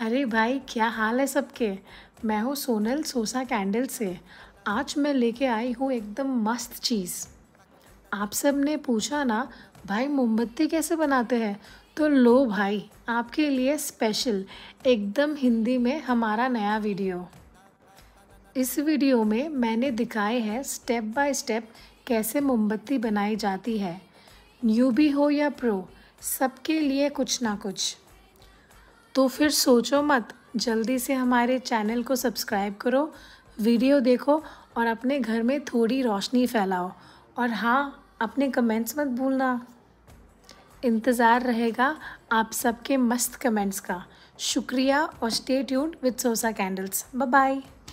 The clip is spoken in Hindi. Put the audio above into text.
अरे भाई क्या हाल है सबके मैं हूँ सोनल सोसा कैंडल से आज मैं लेके आई हूँ एकदम मस्त चीज़ आप सब ने पूछा ना भाई मोमबत्ती कैसे बनाते हैं तो लो भाई आपके लिए स्पेशल एकदम हिंदी में हमारा नया वीडियो इस वीडियो में मैंने दिखाए हैं स्टेप बाय स्टेप कैसे मोमबत्ती बनाई जाती है न्यू भी हो या प्रो सबके लिए कुछ ना कुछ तो फिर सोचो मत जल्दी से हमारे चैनल को सब्सक्राइब करो वीडियो देखो और अपने घर में थोड़ी रोशनी फैलाओ और हाँ अपने कमेंट्स मत भूलना इंतज़ार रहेगा आप सबके मस्त कमेंट्स का शुक्रिया और स्टे ट्यून्ड विद सोसा कैंडल्स बाय बाय